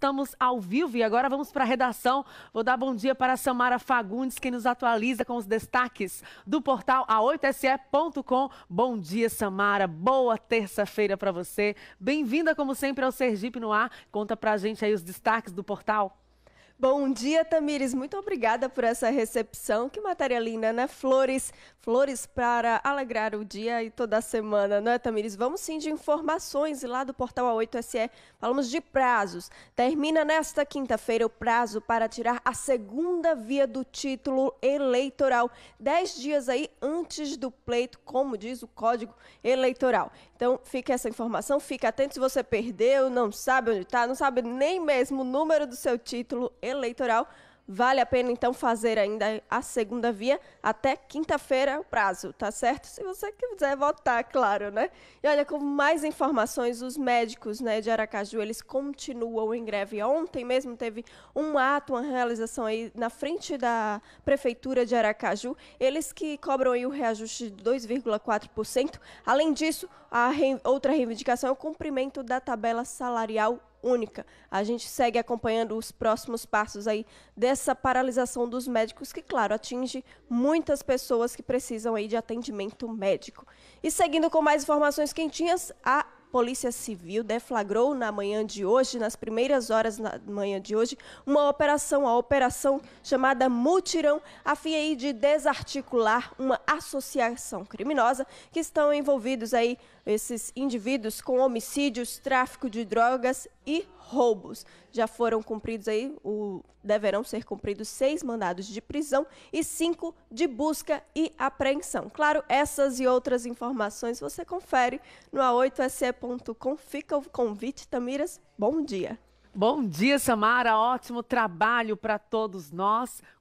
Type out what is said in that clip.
estamos ao vivo e agora vamos para a redação. Vou dar bom dia para Samara Fagundes, que nos atualiza com os destaques do portal a8se.com. Bom dia, Samara. Boa terça-feira para você. Bem-vinda, como sempre, ao Sergipe no Ar. Conta para a gente aí os destaques do portal. Bom dia, Tamires. Muito obrigada por essa recepção. Que matéria linda, né? Flores, flores para alegrar o dia e toda a semana, não é, Tamires? Vamos sim de informações e lá do portal A8SE falamos de prazos. Termina nesta quinta-feira o prazo para tirar a segunda via do título eleitoral, dez dias aí antes do pleito, como diz o Código Eleitoral. Então, fica essa informação, fica atento se você perdeu, não sabe onde está, não sabe nem mesmo o número do seu título eleitoral eleitoral. Vale a pena então fazer ainda a segunda via até quinta-feira o prazo, tá certo? Se você quiser votar, claro, né? E olha, com mais informações, os médicos né, de Aracaju, eles continuam em greve. Ontem mesmo teve um ato, uma realização aí na frente da prefeitura de Aracaju, eles que cobram aí o reajuste de 2,4%. Além disso, a outra reivindicação é o cumprimento da tabela salarial única. A gente segue acompanhando os próximos passos aí dessa paralisação dos médicos, que, claro, atinge muitas pessoas que precisam aí de atendimento médico. E seguindo com mais informações quentinhas, a Polícia Civil deflagrou na manhã de hoje, nas primeiras horas da manhã de hoje, uma operação, a operação chamada Mutirão, a fim aí de desarticular uma associação criminosa que estão envolvidos aí esses indivíduos com homicídios, tráfico de drogas e roubos. Já foram cumpridos aí, o, deverão ser cumpridos seis mandados de prisão e cinco de busca e apreensão. Claro, essas e outras informações você confere no A8SE fica o convite. Tamiras, bom dia. Bom dia, Samara. Ótimo trabalho para todos nós.